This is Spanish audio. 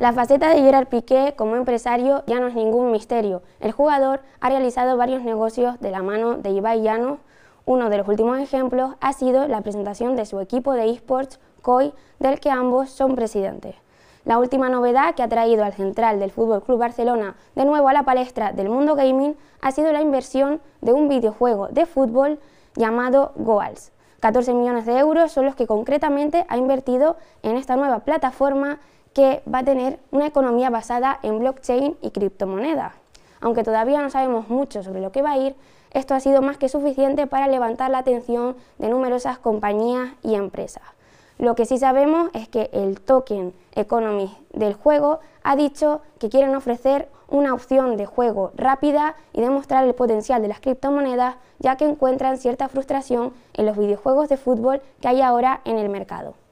La faceta de Gerard Piqué como empresario ya no es ningún misterio. El jugador ha realizado varios negocios de la mano de Ibai Llanos. Uno de los últimos ejemplos ha sido la presentación de su equipo de esports, COI, del que ambos son presidentes. La última novedad que ha traído al central del Fútbol Club Barcelona de nuevo a la palestra del mundo gaming ha sido la inversión de un videojuego de fútbol llamado Goals. 14 millones de euros son los que concretamente ha invertido en esta nueva plataforma que va a tener una economía basada en blockchain y criptomonedas. Aunque todavía no sabemos mucho sobre lo que va a ir, esto ha sido más que suficiente para levantar la atención de numerosas compañías y empresas. Lo que sí sabemos es que el token economy del juego ha dicho que quieren ofrecer una opción de juego rápida y demostrar el potencial de las criptomonedas, ya que encuentran cierta frustración en los videojuegos de fútbol que hay ahora en el mercado.